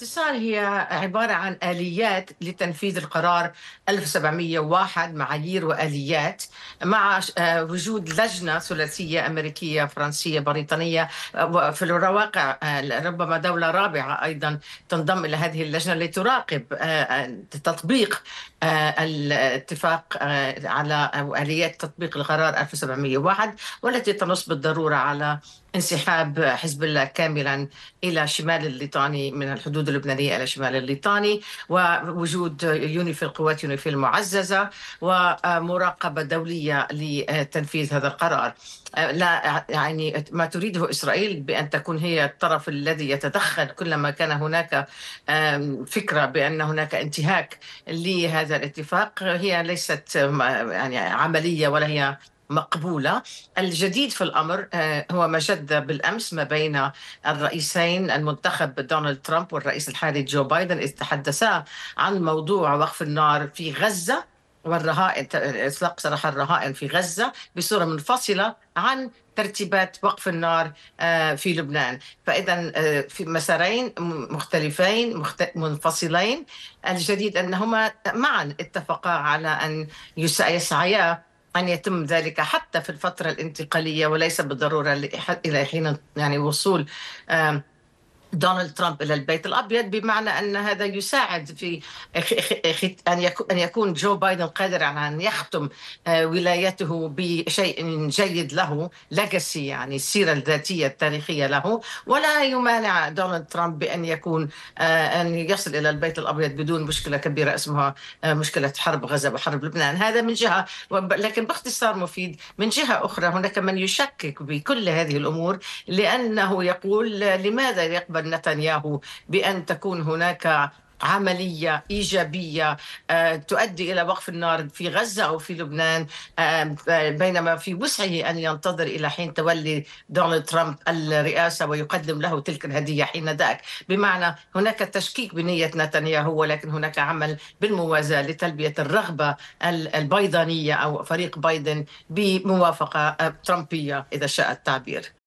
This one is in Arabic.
باختصار هي عبارة عن آليات لتنفيذ القرار 1701 معايير وآليات مع آه، وجود لجنة ثلاثية أمريكية فرنسية بريطانية وفي الواقع آه، ربما دولة رابعة أيضا تنضم إلى هذه اللجنة لتراقب آه، تطبيق الاتفاق على آليات تطبيق القرار 1701 والتي تنص بالضرورة على انسحاب حزب الله كاملا إلى شمال الليطاني من الحدود اللبنانية إلى شمال الليطاني ووجود يونيفيل قوات يونيفيل المعززة ومراقبة دولية لتنفيذ هذا القرار آه، لا يعني ما تريده اسرائيل بان تكون هي الطرف الذي يتدخل كلما كان هناك فكره بان هناك انتهاك لهذا الاتفاق هي ليست يعني عمليه ولا هي مقبولة الجديد في الأمر آه، هو ما جد بالأمس ما بين الرئيسين المنتخب دونالد ترامب والرئيس الحالي جو بايدن إذ تحدثا عن موضوع وقف النار في غزة والرهائن إطلاق سراح الرهائن في غزة بصورة منفصلة عن ترتيبات وقف النار آه، في لبنان فإذا آه، في مسارين مختلفين منفصلين الجديد أنهما معا اتفقا على أن يسعيا أن يتم ذلك حتى في الفترة الانتقالية وليس بالضرورة إلى حين يعني وصول دونالد ترامب الى البيت الابيض بمعنى ان هذا يساعد في ان يكون جو بايدن قادر على ان يختم آه، ولايته بشيء جيد له ليجاسي يعني السيره الذاتيه التاريخيه له ولا يمانع دونالد ترامب بان يكون آه، ان يصل الى البيت الابيض بدون مشكله كبيره اسمها آه، مشكله حرب غزه وحرب لبنان هذا من جهه لكن باختصار مفيد من جهه اخرى هناك من يشكك بكل هذه الامور لانه يقول لماذا يقبل طالب نتنياهو بأن تكون هناك عملية إيجابية آه، تؤدي إلى وقف النار في غزة أو في لبنان آه، بينما في وسعه أن ينتظر إلى حين تولي دونالد ترامب الرئاسة ويقدم له تلك الهدية حين ذاك بمعنى هناك تشكيك بنية نتنياهو ولكن هناك عمل بالموازاة لتلبية الرغبة البيضانية أو فريق بايدن بموافقة آه، ترامبية إذا شاء التعبير